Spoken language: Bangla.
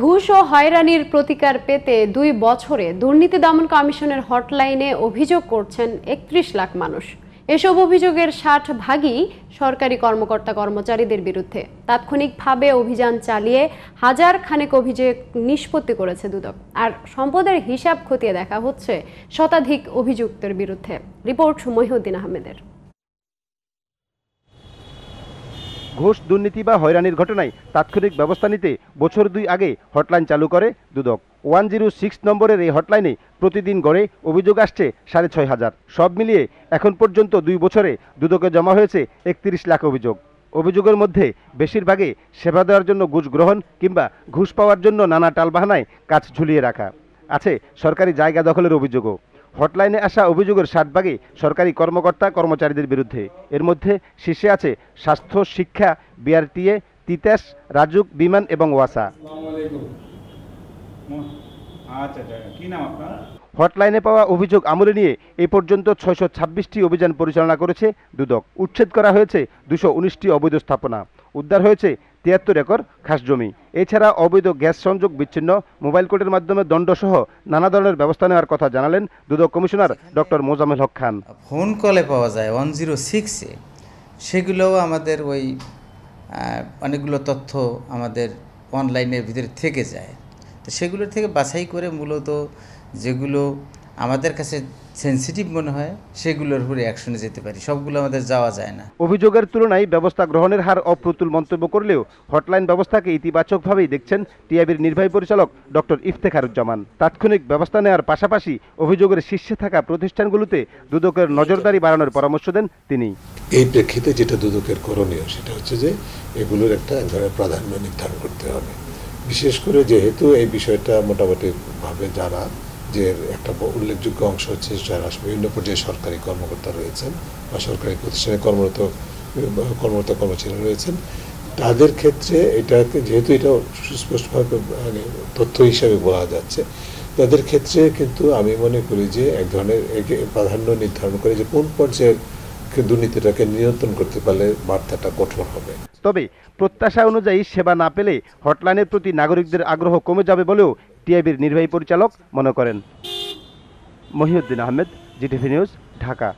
ঘুষ ও হয়রানির প্রতিকার পেতে দুই বছরে দুর্নীতি দমন কমিশনের হটলাইনে অভিযোগ করছেন একত্রিশ লাখ মানুষ এসব অভিযোগের ষাট ভাগই সরকারি কর্মকর্তা কর্মচারীদের বিরুদ্ধে তাৎক্ষণিকভাবে অভিযান চালিয়ে হাজার খানেক অভিযোগ নিষ্পত্তি করেছে দুদক আর সম্পদের হিসাব খতিয়ে দেখা হচ্ছে শতাধিক অভিযুক্তের বিরুদ্ধে রিপোর্ট মহিউদ্দিন আহমেদের ঘোষ দুর্নীতি বা হয়রানির ঘটনায় তাৎক্ষণিক ব্যবস্থা নিতে বছর দুই আগে হটলাইন চালু করে দুদক ওয়ান জিরো সিক্স নম্বরের এই হটলাইনে প্রতিদিন গড়ে অভিযোগ আসছে সাড়ে ছয় হাজার সব মিলিয়ে এখন পর্যন্ত দুই বছরে দুদকে জমা হয়েছে একত্রিশ লাখ অভিযোগ অভিযোগের মধ্যে বেশিরভাগে সেবা দেওয়ার জন্য ঘুষ গ্রহণ কিংবা ঘুষ পাওয়ার জন্য নানা টালবাহানায় কাজ ঝুলিয়ে রাখা আছে সরকারি জায়গা দখলের অভিযোগও হটলাইনে আসা অভিযোগের ভাগে সরকারি কর্মকর্তা কর্মচারীদের বিরুদ্ধে এর মধ্যে শীর্ষে আছে স্বাস্থ্য শিক্ষা বিআরটিএ তিতাস রাজুক বিমান এবং ওয়াসা আচ্ছা, আচ্ছা, আচ্ছা, হটলাইনে পাওয়া অভিযোগ আমলে নিয়ে এ পর্যন্ত ছয়শো ছাব্বিশটি অভিযান পরিচালনা করেছে দুদক উচ্ছেদ করা হয়েছে দুশো উনিশটি অবৈধ স্থাপনা উদ্ধার হয়েছে তিয়াত্তর একর খাস জমি এছাড়া অবৈধ গ্যাস সংযোগ বিচ্ছিন্ন মোবাইল কোর্টের মাধ্যমে দণ্ডসহ নানা ধরনের ব্যবস্থা নেওয়ার কথা জানালেন Dudok commissioner doctor Mozammel Haque Khan phone কলে পাওয়া যায় ওয়ান জিরো সিক্সে সেগুলোও আমাদের ওই অনেকগুলো তথ্য আমাদের অনলাইনের ভিতরে থেকে যায় তো সেগুলোর থেকে বাছাই করে মূলত যেগুলো আমাদের কাছে সেন্সিটিভ মনে হয় সেগুলোর উপরে অ্যাকশনে যেতে পারি সবগুলো আমাদের যাওয়া যায় না অভিযোগের তুলনায় ব্যবস্থা গ্রহণের হার অপ্রতুল মন্তব্য করলেও হটলাইন ব্যবস্থাকে ইতিবাচকভাবেই দেখছেন টিআইবির নির্বাহী পরিচালক ডক্টর ইফতেখারুজ্জামান তাৎক্ষণিক ব্যবস্থা নেওয়ার পাশাপাশি অভিযোগের শীর্ষে থাকা প্রতিষ্ঠানগুলোতে দুদকের নজরদারি বাড়ানোর পরামর্শ দেন তিনি এই প্রেক্ষিতে যেটা দুদকের করণীয় সেটা হচ্ছে যে এগুলোর একটা ধরনের প্রাধান্য নির্ধারণ করতে হবে বিশেষ করে যেহেতু এই বিষয়টা মোটামুটিভাবে যারা যে একটা উল্লেখযোগ্য অংশ হচ্ছে বিভিন্ন পর্যায়ে সরকারি কর্মকর্তা রয়েছেন বা সরকারি প্রতিষ্ঠানে কর্মরত কর্মরত কর্মচারী রয়েছেন তাদের ক্ষেত্রে এটা যেহেতু এটা সুস্পষ্টভাবে মানে তথ্য হিসাবে বলা যাচ্ছে তাদের ক্ষেত্রে কিন্তু আমি মনে করি যে এক ধরনের প্রাধান্য নির্ধারণ করে যে কোন পর্যায়ের দুর্নীতিটাকে নিয়ন্ত্রণ করতে পারলে বার্তাটা কঠোর হবে তবে প্রত্যাশা অনুযায়ী সেবা না পেলে হটলাইনের প্রতি নাগরিকদের আগ্রহ কমে যাবে বলেও টিআইবির নির্বাহী পরিচালক মনে করেন মহিউদ্দিন আহমেদ জিটিভি নিউজ ঢাকা